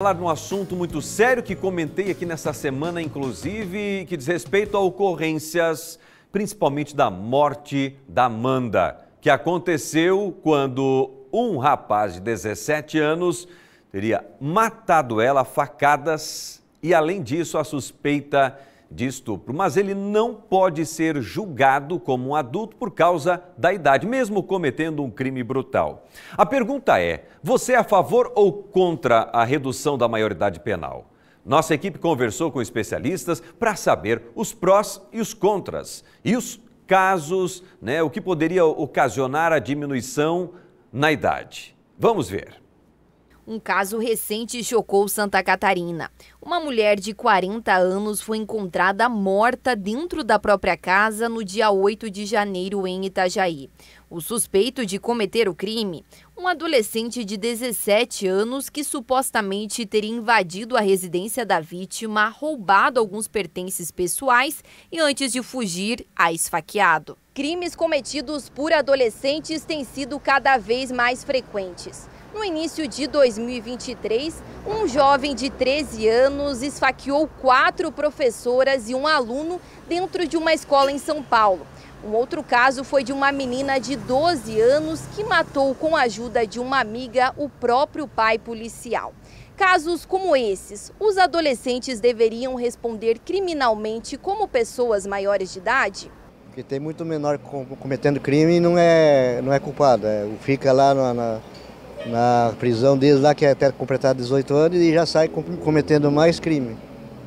Falar num assunto muito sério que comentei aqui nessa semana, inclusive, que diz respeito a ocorrências, principalmente da morte da Amanda, que aconteceu quando um rapaz de 17 anos teria matado ela a facadas e, além disso, a suspeita de estupro, mas ele não pode ser julgado como um adulto por causa da idade, mesmo cometendo um crime brutal. A pergunta é: você é a favor ou contra a redução da maioridade penal? Nossa equipe conversou com especialistas para saber os prós e os contras e os casos, né, o que poderia ocasionar a diminuição na idade. Vamos ver. Um caso recente chocou Santa Catarina. Uma mulher de 40 anos foi encontrada morta dentro da própria casa no dia 8 de janeiro em Itajaí. O suspeito de cometer o crime, um adolescente de 17 anos que supostamente teria invadido a residência da vítima, roubado alguns pertences pessoais e antes de fugir, a esfaqueado. Crimes cometidos por adolescentes têm sido cada vez mais frequentes. No início de 2023, um jovem de 13 anos esfaqueou quatro professoras e um aluno dentro de uma escola em São Paulo. Um outro caso foi de uma menina de 12 anos que matou com a ajuda de uma amiga o próprio pai policial. Casos como esses, os adolescentes deveriam responder criminalmente como pessoas maiores de idade? Porque tem muito menor cometendo crime e não é, não é culpado, é, fica lá na, na na prisão desde lá que é até completar 18 anos e já sai cometendo mais crime.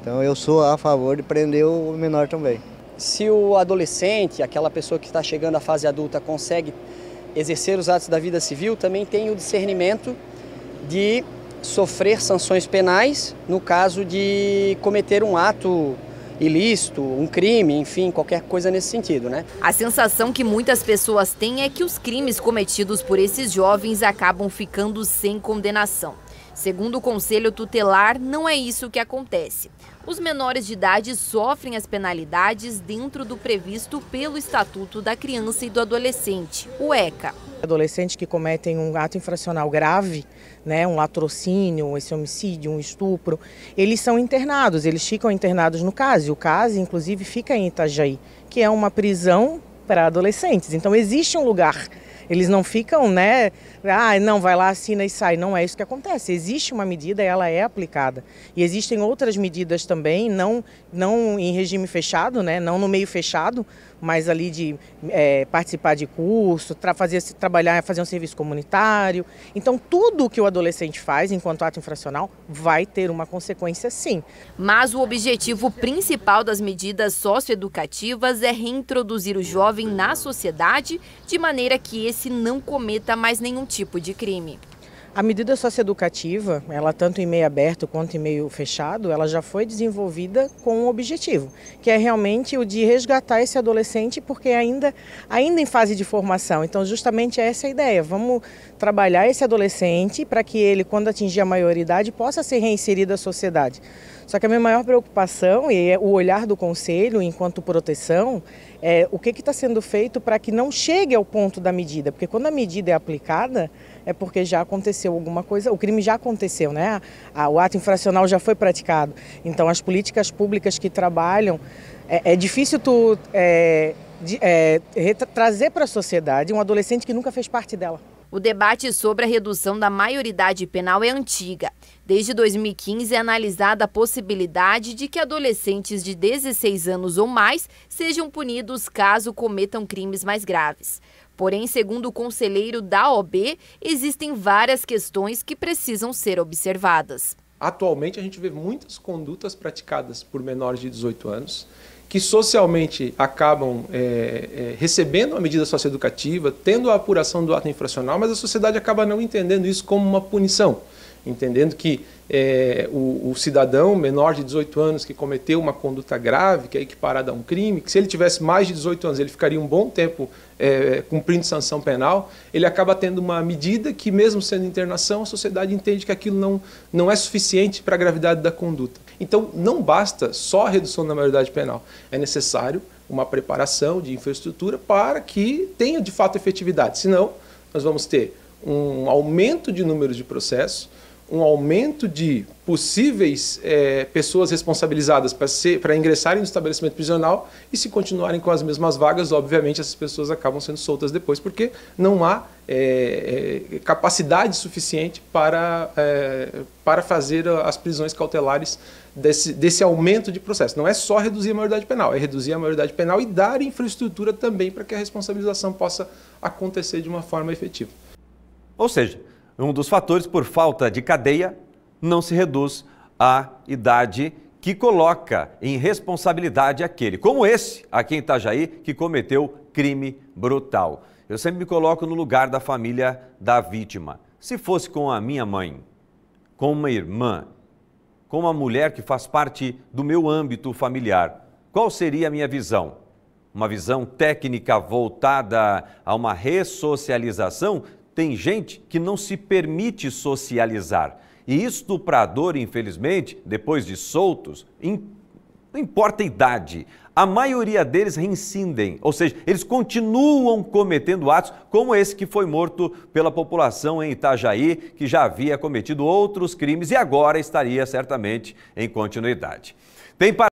Então eu sou a favor de prender o menor também. Se o adolescente, aquela pessoa que está chegando à fase adulta, consegue exercer os atos da vida civil, também tem o discernimento de sofrer sanções penais no caso de cometer um ato ilícito, um crime, enfim, qualquer coisa nesse sentido, né? A sensação que muitas pessoas têm é que os crimes cometidos por esses jovens acabam ficando sem condenação. Segundo o Conselho Tutelar, não é isso que acontece. Os menores de idade sofrem as penalidades dentro do previsto pelo Estatuto da Criança e do Adolescente, o ECA. Adolescentes que cometem um ato infracional grave, né, um latrocínio, esse homicídio, um estupro, eles são internados, eles ficam internados no CASE. O CASE, inclusive, fica em Itajaí, que é uma prisão para adolescentes. Então existe um lugar. Eles não ficam, né? Ah, não, vai lá, assina e sai. Não é isso que acontece. Existe uma medida e ela é aplicada. E existem outras medidas também, não, não em regime fechado, né? Não no meio fechado, mais ali de é, participar de curso, tra fazer, trabalhar, fazer um serviço comunitário. Então, tudo que o adolescente faz enquanto ato infracional vai ter uma consequência, sim. Mas o objetivo principal das medidas socioeducativas é reintroduzir o jovem na sociedade de maneira que esse não cometa mais nenhum tipo de crime. A medida socioeducativa, ela tanto em meio aberto quanto em meio fechado, ela já foi desenvolvida com um objetivo, que é realmente o de resgatar esse adolescente porque é ainda ainda em fase de formação. Então, justamente é essa é a ideia. Vamos trabalhar esse adolescente para que ele, quando atingir a maioridade, possa ser reinserido à sociedade. Só que a minha maior preocupação e é o olhar do Conselho enquanto proteção é o que está sendo feito para que não chegue ao ponto da medida, porque quando a medida é aplicada é porque já aconteceu alguma coisa, o crime já aconteceu, né? O ato infracional já foi praticado. Então as políticas públicas que trabalham é, é difícil tu é, de, é, trazer para a sociedade um adolescente que nunca fez parte dela. O debate sobre a redução da maioridade penal é antiga. Desde 2015 é analisada a possibilidade de que adolescentes de 16 anos ou mais sejam punidos caso cometam crimes mais graves. Porém, segundo o conselheiro da OB, existem várias questões que precisam ser observadas. Atualmente, a gente vê muitas condutas praticadas por menores de 18 anos que socialmente acabam é, é, recebendo uma medida socioeducativa, tendo a apuração do ato infracional, mas a sociedade acaba não entendendo isso como uma punição, entendendo que é, o, o, cidadão menor de 18 anos que cometeu uma conduta grave, que é equiparada a um crime, que se ele tivesse mais de 18 anos ele ficaria um bom tempo é, cumprindo sanção penal, ele acaba tendo uma medida que, mesmo sendo internação, a sociedade entende que aquilo não, não é suficiente para a gravidade da conduta. Então, não basta só a redução da maioridade penal. É necessário uma preparação de infraestrutura para que tenha de fato efetividade. Senão, nós vamos ter um aumento de números de processos, um aumento de possíveis é, pessoas responsabilizadas para ingressarem no estabelecimento prisional e se continuarem com as mesmas vagas, obviamente essas pessoas acabam sendo soltas depois, porque não há é, é capacidade suficiente para, é, para fazer as prisões cautelares desse, desse aumento de processo. Não é só reduzir a maioridade penal, é reduzir a maioridade penal e dar infraestrutura também para que a responsabilização possa acontecer de uma forma efetiva. Ou seja, um dos fatores, por falta de cadeia, não se reduz à idade que coloca em responsabilidade aquele, como esse aqui em Itajaí, que cometeu crime brutal. Eu sempre me coloco no lugar da família da vítima. Se fosse com a minha mãe, com uma irmã, com uma mulher que faz parte do meu âmbito familiar, qual seria a minha visão? Uma visão técnica voltada a uma ressocialização tem gente que não se permite socializar. E estuprador, infelizmente, depois de soltos, não importa a idade, a maioria deles reincidem, ou seja, eles continuam cometendo atos como esse que foi morto pela população em Itajaí, que já havia cometido outros crimes e agora estaria certamente em continuidade. Tem